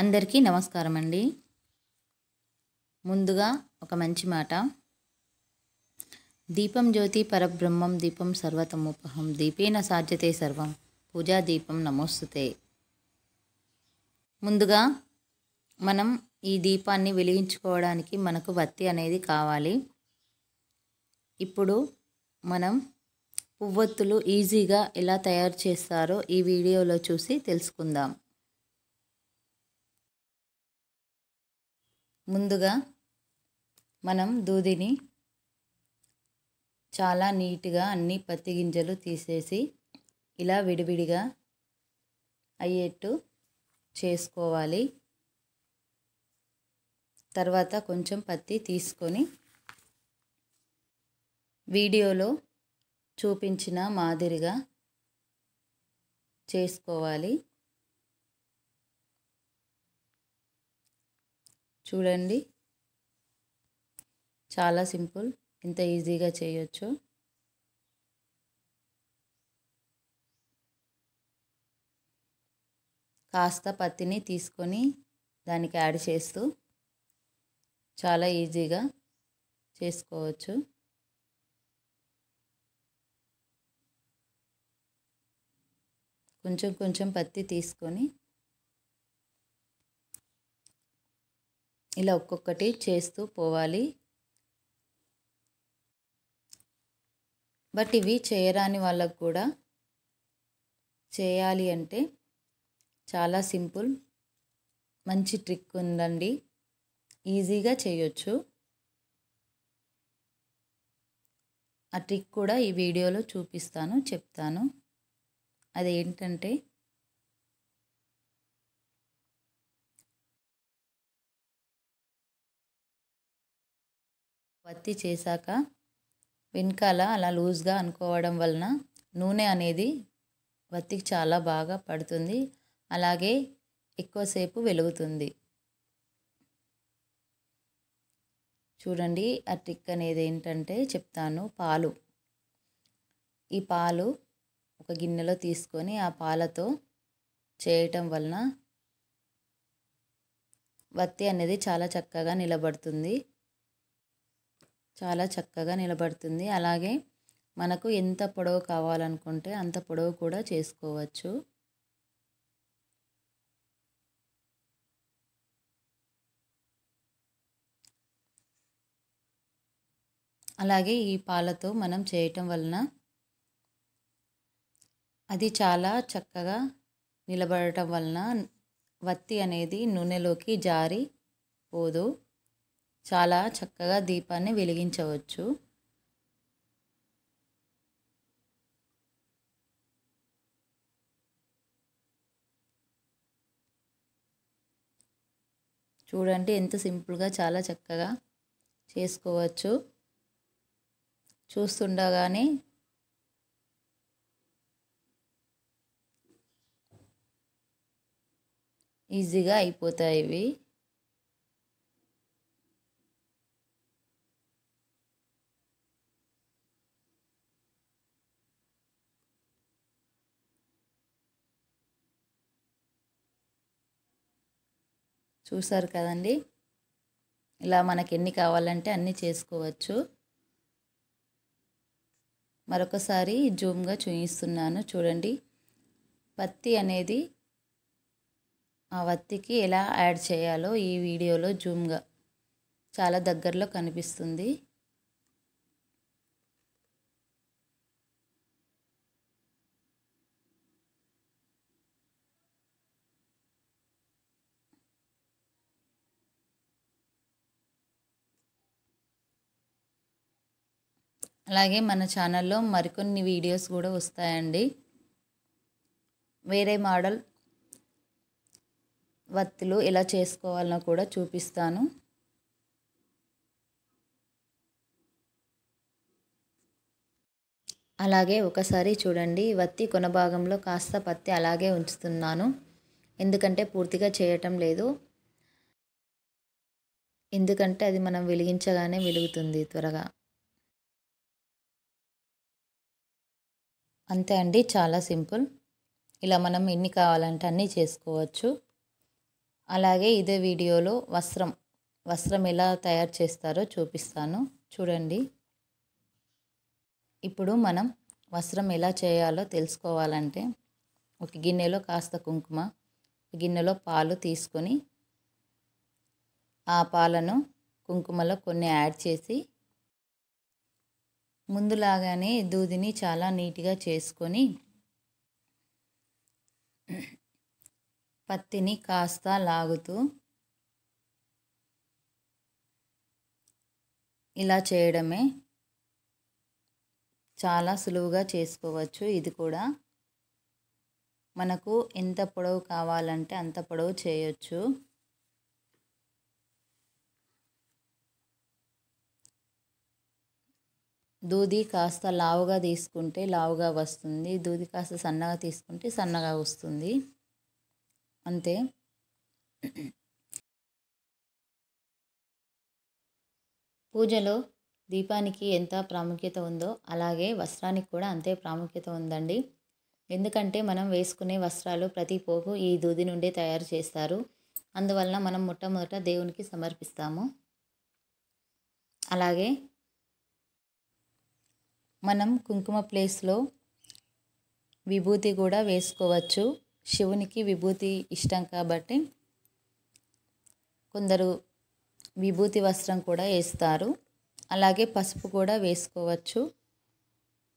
అందరికీ నమస్కారం అండి ముందుగా ఒక మంచి మాట దీపం జ్యోతి పరబ్రహ్మం దీపం సర్వతముపహం దీపేన సాధ్యతే సర్వం పూజా దీపం నమోస్తుతే ముందుగా మనం ఈ దీపాన్ని వెలిగించుకోవడానికి మనకు వత్తి అనేది కావాలి ఇప్పుడు మనం పువ్వొత్తులు ఈజీగా ఎలా తయారు చేస్తారో ఈ వీడియోలో చూసి తెలుసుకుందాం ముందుగా మనం దూదిని చాలా నీట్గా అన్ని పత్తి గింజలు తీసేసి ఇలా విడివిడిగా అయ్యేట్టు చేసుకోవాలి తర్వాత కొంచెం పత్తి తీసుకొని వీడియోలో చూపించిన మాదిరిగా చేసుకోవాలి చూడండి చాలా సింపుల్ ఇంత ఈజీగా చేయొచ్చు కాస్త పత్తిని తీసుకొని దానికి యాడ్ చేస్తూ చాలా ఈజీగా చేసుకోవచ్చు కొంచెం కొంచెం పత్తి తీసుకొని ఇలా ఒక్కొక్కటి చేస్తూ పోవాలి బట్ ఇవి చేయరాని వాళ్ళకు కూడా చేయాలి అంటే చాలా సింపుల్ మంచి ట్రిక్ ఉందండి ఈజీగా చేయొచ్చు ఆ ట్రిక్ కూడా ఈ వీడియోలో చూపిస్తాను చెప్తాను అదేంటంటే పత్తి చేశాక వెనకాల అలా లూజ్గా అనుకోవడం వలన నూనె అనేది వత్తికి చాలా బాగా పడుతుంది అలాగే ఎక్కువసేపు వెలుగుతుంది చూడండి ఆ ట్రిక్ అనేది ఏంటంటే చెప్తాను పాలు ఈ పాలు ఒక గిన్నెలో తీసుకొని ఆ పాలతో చేయటం వలన వత్తి అనేది చాలా చక్కగా నిలబడుతుంది చాలా చక్కగా నిలబడుతుంది అలాగే మనకు ఎంత పొడవు కావాలనుకుంటే అంత పొడవు కూడా చేసుకోవచ్చు అలాగే ఈ పాలతో మనం చేయటం వలన అది చాలా చక్కగా నిలబడటం వలన వత్తి అనేది నూనెలోకి జారి పోదు చాలా చక్కగా దీపాన్ని వెలిగించవచ్చు చూడండి ఎంత సింపుల్గా చాలా చక్కగా చేసుకోవచ్చు చూస్తుండగానే ఈజీగా అయిపోతాయి ఇవి చూసారు కదండి ఇలా మనకి ఎన్ని కావాలంటే అన్నీ చేసుకోవచ్చు మరొకసారి జూమ్గా చూపిస్తున్నాను చూడండి పత్తి అనేది ఆ వత్తికి ఎలా యాడ్ చేయాలో ఈ వీడియోలో జూమ్గా చాలా దగ్గరలో కనిపిస్తుంది అలాగే మన ఛానల్లో మరికొన్ని వీడియోస్ కూడా వస్తాయండి వేరే మోడల్ వత్తులు ఎలా చేసుకోవాలనో కూడా చూపిస్తాను అలాగే ఒకసారి చూడండి వత్తి కొన భాగంలో కాస్త పత్తి అలాగే ఉంచుతున్నాను ఎందుకంటే పూర్తిగా చేయటం లేదు ఎందుకంటే అది మనం వెలిగించగానే వెలుగుతుంది త్వరగా అంతే అండి చాలా సింపుల్ ఇలా మనం ఎన్ని కావాలంటే అన్నీ చేసుకోవచ్చు అలాగే ఇదే వీడియోలో వస్త్రం వస్త్రం ఎలా తయారు చేస్తారో చూపిస్తాను చూడండి ఇప్పుడు మనం వస్త్రం ఎలా చేయాలో తెలుసుకోవాలంటే ఒక గిన్నెలో కాస్త కుంకుమ గిన్నెలో పాలు తీసుకొని ఆ పాలను కుంకుమలో కొన్ని యాడ్ చేసి ముందులాగానే దూదిని చాలా నీట్గా చేసుకొని పత్తిని కాస్త లాగుతూ ఇలా చేయడమే చాలా సులువుగా చేసుకోవచ్చు ఇది కూడా మనకు ఎంత పొడవు కావాలంటే అంత పొడవు చేయొచ్చు దూది కాస్త లావుగా తీసుకుంటే లావుగా వస్తుంది దూది కాస్త సన్నగా తీసుకుంటే సన్నగా వస్తుంది అంతే పూజలో దీపానికి ఎంత ప్రాముఖ్యత ఉందో అలాగే వస్త్రానికి కూడా అంతే ప్రాముఖ్యత ఉందండి ఎందుకంటే మనం వేసుకునే వస్త్రాలు ప్రతి పోగు ఈ దూది నుండే తయారు చేస్తారు అందువలన మనం మొట్టమొదట దేవునికి సమర్పిస్తాము అలాగే మనం కుంకుమ ప్లేస్లో విభూతి కూడా వేసుకోవచ్చు శివునికి విభూతి ఇష్టం కాబట్టి కొందరు విభూతి వస్త్రం కూడా వేస్తారు అలాగే పసుపు కూడా వేసుకోవచ్చు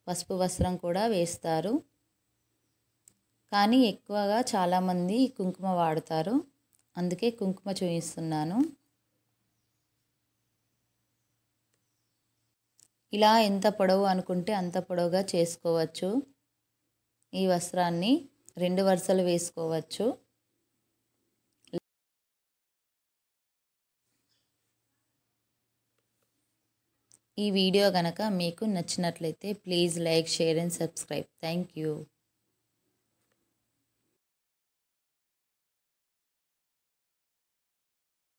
పసుపు వస్త్రం కూడా వేస్తారు కానీ ఎక్కువగా చాలామంది కుంకుమ వాడతారు అందుకే కుంకుమ చూపిస్తున్నాను ఇలా ఎంత పొడవు అనుకుంటే అంత పొడవుగా చేసుకోవచ్చు ఈ వస్త్రాన్ని రెండు వరుసలు వేసుకోవచ్చు ఈ వీడియో కనుక మీకు నచ్చినట్లయితే please like share and subscribe thank you